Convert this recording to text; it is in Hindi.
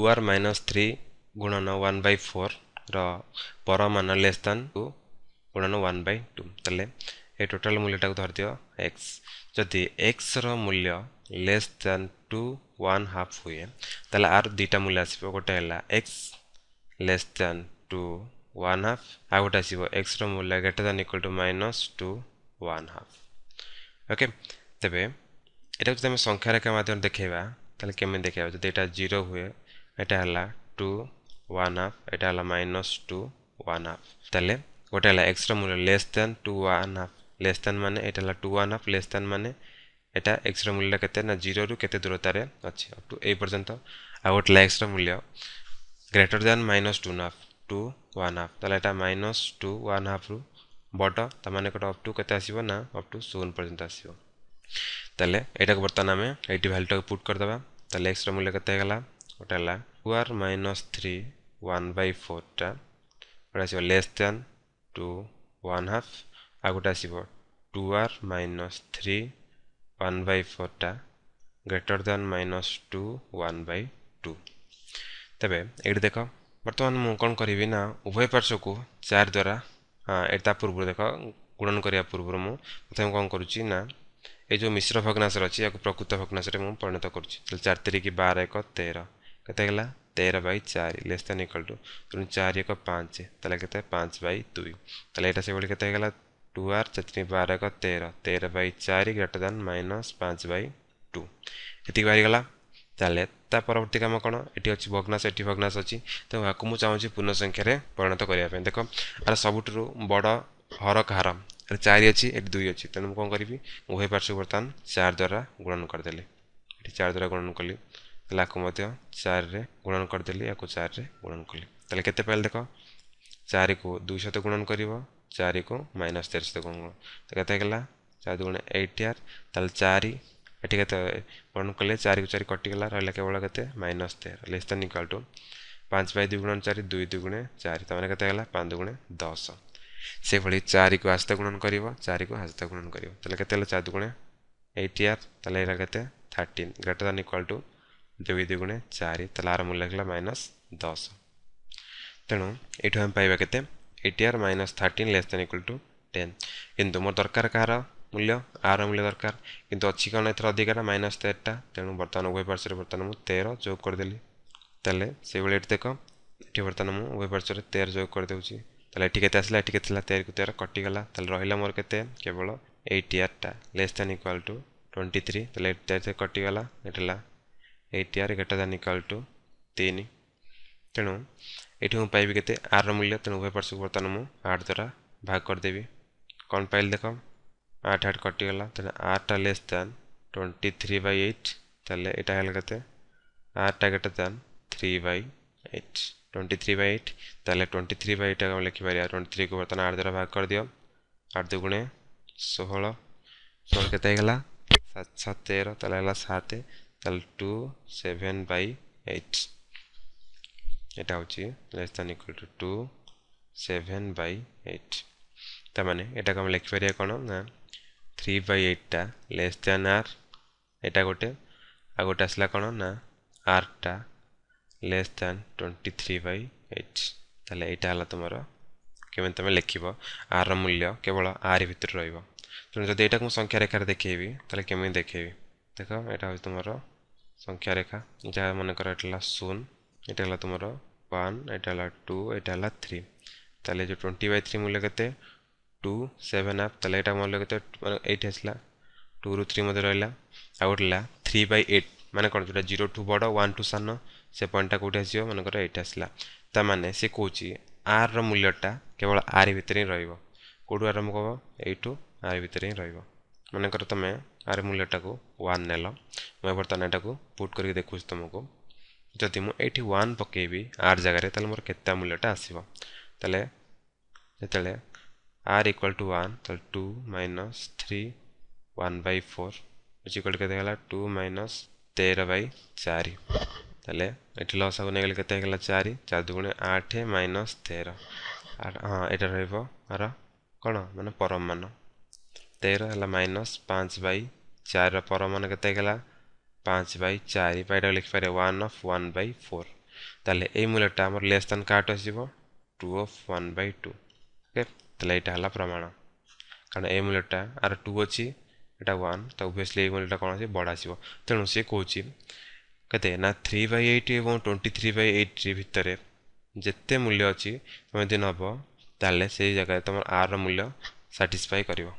टु आर माइनस थ्री गुणन वन बै फोर रर मान लेस दैन टू गुणन वन बै टू तेल ए टोटाल मूल्यटा को धरदि एक्स जदि एक्स रूल्य less than two one half हुए तेल आर दुटा मूल्य आस गोटे x less than two one half आ गोटे आस एक्स रूल्य greater than equal to minus two one half okay तेज यहाँ जब संख्यारेखा मध्यम देखा तेल केमी देखा जब यहाँ जीरो हुए এটা ହେଲା ଟୁ ୱାନ୍ ହାଫ୍ ଏଇଟା ହେଲା ମାଇନସ୍ ଟୁ ୱାନ୍ ହାଫ୍ ତାହେଲେ ଗୋଟେ ହେଲା ଏକ୍ସର ମୂଲ୍ୟ less than two one half less than ମାନେ ଏଇଟା ହେଲା two one half less than ମାନେ ଏଇଟା ଏକ୍ସର ମୂଲ୍ୟ କେତେ ନା ଜିରୋରୁ କେତେ ଦୂରତାରେ ଅଛି ଅପ୍ ଟୁ ଏଇ ପର୍ଯ୍ୟନ୍ତ ଆଉ ଗୋଟେ ହେଲା ଏକ୍ସର ମୂଲ୍ୟ greater than minus two half two one half ତାହେଲେ ଏଇଟା ମାଇନସ୍ ଟୁ ୱାନ୍ ହାଫ୍ରୁ ବଡ଼ ତା ମାନେ ଗୋଟେ ଅପ୍ ଟୁ କେତେ ଆସିବ ନା ଅପ୍ ଟୁ ଶୂନ ପର୍ଯ୍ୟନ୍ତ ଆସିବ ତାହେଲେ ଏଇଟାକୁ ବର୍ତ୍ତମାନ ଆମେ ଏଇଠି ଭ୍ୟାଲ୍ୟୁଟାକୁ ପୁଟ୍ କରିଦେବା ତାହେଲେ ଏକ୍ସର ମୂଲ୍ୟ କେତେ ହେଇଗଲା ওটা হল r minus three one by ফোরটা ওটা আসবে less than two one half আর গোটা আসব two r minus three one by ফোরটা greater than minus two one by two তবে এটি দেখ বর্তমান মু কণ করবি না উভয় পার্শ্বকু চার দ্বারা এটি তা পূর্ব দেখ গুণন করা পূর্ব মু প্রথমে কণ করছি না এই যে মিশ্র ভগ্নাশ অছি প্রকৃত ভগ্নাশে মু পরিণত করছি চার তিরিকি বার এক তের कति तेह्र बारि लेस तल चारि एक पाँच त पाँच बय दुई तेती टु आर चेती बार एक तेह्र तेह्र बै चारि ग्रेटर देन मइनस पाँच बय टु यतिकिगलापर्ती काम कि ये ए भगनास अलि त म चाहन्छु पूर्णसङ्ख्य परिणत गर्दाखेरि सबुठु बड हर कार चारिस एटि दुई अर्छ पार्श्व उर्श्वर्त चार द्वारा गुणन गरिदे ए द्वारा गुणन कलि ତାକୁ ମଧ୍ୟ ଚାରିରେ ଗୁଣନ କରିଦେଲି ୟାକୁ ଚାରିରେ ଗୁଣନ କଲି ତାହେଲେ କେତେ ପାଇଲି ଦେଖ ଚାରିକୁ ଦୁଇ ସହିତ ଗୁଣନ କରିବ ଚାରିକୁ ମାଇନସ୍ ତେର ସହିତ ଗୁଣ ତ କେତେ ହେଇଗଲା ଚାରି ଗୁଣ ଏଇଟ୍ ଆର୍ ତାହେଲେ ଚାରି ଏଠି କେତେ ଗୁଣନ କଲେ ଚାରିକୁ ଚାରି କଟିଗଲା ରହିଲା କେବଳ କେତେ ମାଇନସ୍ ତେର ଲେସ୍ ଦେନ୍ ଇକ୍ୱାଲ୍ ଟୁ ପାଞ୍ଚ ବାଇ ଦୁଇ ଗୁଣ ଚାରି ଦୁଇ ଦୁଇ ଗୁଣେ ଚାରି ତାମାନେ କେତେ ହେଲା ପାଞ୍ଚ ଗୁଣେ ଦଶ ସେଭଳି ଚାରିକୁ ଆସ୍ତେ ଗୁଣନ କରିବ ଚାରିକୁ ଆସ୍ତେ ଗୁଣନ କରିବ ତାହେଲେ କେତେ ହେଲା ଚାରି ଗୁଣେ ଏଇଟ୍ ଆର୍ ତାହେଲେ ଏଇଟା କେତେ thirteen greater than equal to ଦୁଇ ଦୁଇ ଗୁଣେ ଚାରି ତାହେଲେ ଆର ମୂଲ୍ୟ ହେଲା ମାଇନସ୍ ଦଶ ତେଣୁ ଏଇଠୁ ଆମେ ପାଇବା କେତେ eight r minus thirteen less than equal to ten କିନ୍ତୁ ମୋର ଦରକାର କାହାର ମୂଲ୍ୟ ଆର ମୂଲ୍ୟ ଦରକାର କିନ୍ତୁ ଅଛି କ'ଣ ଏଥିରେ ଅଧିକାଟା ମାଇନସ୍ ତେରଟା ତେଣୁ ବର୍ତ୍ତମାନ ଉଭୟ ପାର୍ଶ୍ୱରେ ବର୍ତ୍ତମାନ ମୁଁ ତେର ଯୋଗ କରିଦେଲି ତାହେଲେ ସେଇଭଳି ଏଠି ଦେଖ ଏଠି ବର୍ତ୍ତମାନ ମୁଁ ଉଭୟ ପାର୍ଶ୍ୱରେ ତେର ଯୋଗ କରିଦେଉଛି ତାହେଲେ ଏଠି କେତେ ଆସିଲା ଏଠି କେତେ ଥିଲା ତେରକୁ ତେର କଟିଗଲା ତାହେଲେ ରହିଲା ମୋର କେତେ କେବଳ ଏଇଟି ଆର୍ଟା less than equal to twenty three ତାହେଲେ ଏଠି ତେର କଟିଗଲା ଏଠି ହେଲା eight r greater than equal to ତିନି ତେଣୁ ଏଠି ମୁଁ ପାଇବି କେତେ ଆର୍ର ମୂଲ୍ୟ ତେଣୁ ଉଭୟ ପାର୍ଶ୍ୱକୁ ବର୍ତ୍ତମାନ ମୁଁ ଆଠ ଦ୍ୱାରା ଭାଗ କରିଦେବି କ'ଣ ପାଇଲି ଦେଖ ଆଠ ଆଠ କଟିଗଲା ତେଣୁ ଆଠଟା less than twenty three by eight ତାହେଲେ ଏଇଟା ହେଲା କେତେ ଆଠଟା greater than three by eight twenty three by eight ତାହେଲେ ଟ୍ୱେଣ୍ଟି ଥ୍ରୀ ବାଇ ଏଇଟ୍ ଆମେ ଲେଖିପାରିବା ଟ୍ୱେଣ୍ଟି ଥ୍ରୀକୁ ବର୍ତ୍ତମାନ ଆଠ ଦ୍ୱାରା ଭାଗ କରିଦିଅ ଆଠ ଦୁଗୁଣେ ଷୋହଳ ଷୋହଳ କେତେ ହେଇଗଲା ସାତ ସାତ ତେର ତାହେଲେ ହେଲା ସାତ তাহলে টু সেভেন বাই এইট এটা হচ্ছে less than equal to two seven by eight তার মানে এটাকে আমি লেখিপারিবা কোণ না থ্রি বাই এইটটা লেস দ্যান আর এটা গোটে আর গোটে আসলা কোণ না আরটা less than twenty three by eight তাহলে এইটা হল তোমার কেমন তুমি লেখিব আর মূল্য কেবল আর ভিতরে রহব তেমন যদি এটা মু সংখ্যা রেখার দেখেবি তাহলে কেমন দেখেবি देख यहाँ हूँ तुम संख्यारेखा जहाँ मनकर शून यहाँ तुम वन यहाँ टू यहाँ थ्री तेल जो ट्वेंटी बै थ्री मूल्य के टू सेवेन आफ तेल यहाँ मूल्य के एट आसला टू रु थ्री मत रहा आउ गोटे थ्री बै एट मैंने कौन जो जीरो टू बड़ वन टू सान से पॉइंटा कौटे आसो मनकर एट आसला तो मैंने से कौच आर रूल्यटा केवल आर भितर ही रोड आरंभ हम यू आर भितर ही रनकर तुम्हें आर मूल्यटा वन नेल मुझे बर्तमान यू पुट करके देखुच तुमको जदि मुझे वन पकेबी आर जगार मोर के मूल्यटा आसो जिते r equal to one two minus three one by four is equal to के टू माइनस तेर बै चार तेल ये लस आगे नहीं गले चार चार दुगुण आठ माइनस तेरह हाँ यहाँ रहा कौन मैंने परम मान ते होला माइनस पाँच बय चार 5 केतेला पाँच लिख चारिटा 1 वान 1 वान फोर त मूल्यटा लेस लेसद्यान काट्स two of one by two okay प्रमाण कारण ए मूल्यटा आर टु अलिक एउटा वान त ओभियसली मूल्य कि बडा आसो त ना थ्री बै एट और ट्वेंटी थ्री बै एट भितर जिते मूल्य तुम आर मूल्य साटिस्फाई क